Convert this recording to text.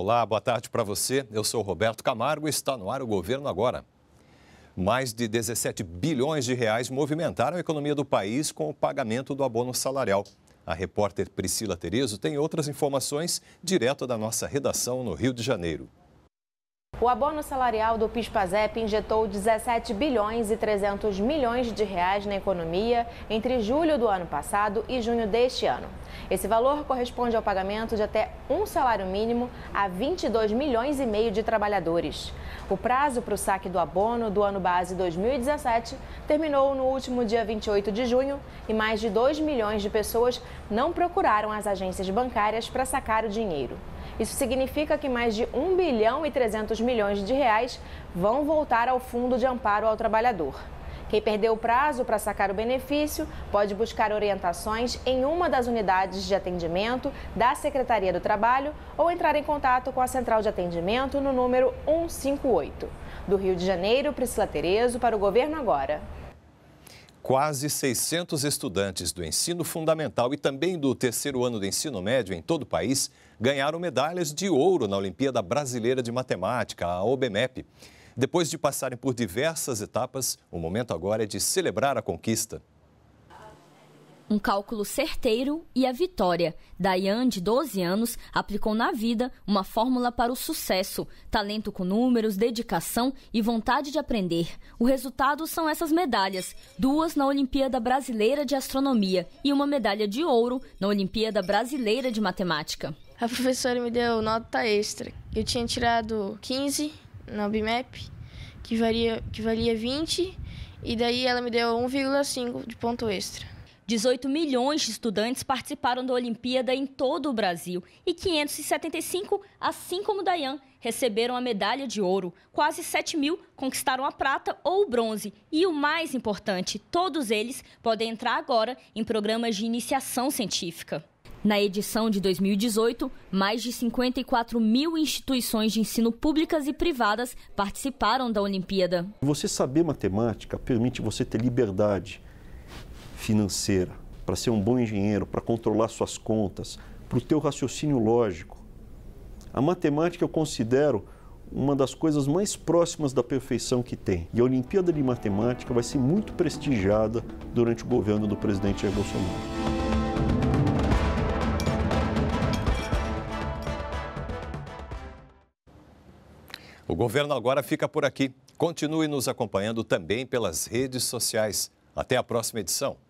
Olá, boa tarde para você. Eu sou Roberto Camargo e está no ar o Governo Agora. Mais de 17 bilhões de reais movimentaram a economia do país com o pagamento do abono salarial. A repórter Priscila Terezo tem outras informações direto da nossa redação no Rio de Janeiro. O abono salarial do PIS/PASEP injetou 17 bilhões e 300 milhões de reais na economia entre julho do ano passado e junho deste ano. Esse valor corresponde ao pagamento de até um salário mínimo a 22 milhões e meio de trabalhadores. O prazo para o saque do abono do ano base 2017 terminou no último dia 28 de junho e mais de 2 milhões de pessoas não procuraram as agências bancárias para sacar o dinheiro. Isso significa que mais de 1 bilhão e 300 milhões de reais vão voltar ao Fundo de Amparo ao Trabalhador. Quem perdeu o prazo para sacar o benefício pode buscar orientações em uma das unidades de atendimento da Secretaria do Trabalho ou entrar em contato com a central de atendimento no número 158. Do Rio de Janeiro, Priscila Terezo, para o Governo Agora. Quase 600 estudantes do ensino fundamental e também do terceiro ano do ensino médio em todo o país ganharam medalhas de ouro na Olimpíada Brasileira de Matemática, a OBMEP. Depois de passarem por diversas etapas, o momento agora é de celebrar a conquista um cálculo certeiro e a vitória. Dayane, de 12 anos, aplicou na vida uma fórmula para o sucesso: talento com números, dedicação e vontade de aprender. O resultado são essas medalhas: duas na Olimpíada Brasileira de Astronomia e uma medalha de ouro na Olimpíada Brasileira de Matemática. A professora me deu nota extra. Eu tinha tirado 15 na BIMAP, que que valia 20, e daí ela me deu 1,5 de ponto extra. 18 milhões de estudantes participaram da Olimpíada em todo o Brasil e 575, assim como Dayan, receberam a medalha de ouro. Quase 7 mil conquistaram a prata ou o bronze. E o mais importante, todos eles podem entrar agora em programas de iniciação científica. Na edição de 2018, mais de 54 mil instituições de ensino públicas e privadas participaram da Olimpíada. Você saber matemática permite você ter liberdade financeira, para ser um bom engenheiro, para controlar suas contas, para o teu raciocínio lógico. A matemática eu considero uma das coisas mais próximas da perfeição que tem. E a Olimpíada de Matemática vai ser muito prestigiada durante o governo do presidente Jair Bolsonaro. O governo agora fica por aqui. Continue nos acompanhando também pelas redes sociais. Até a próxima edição.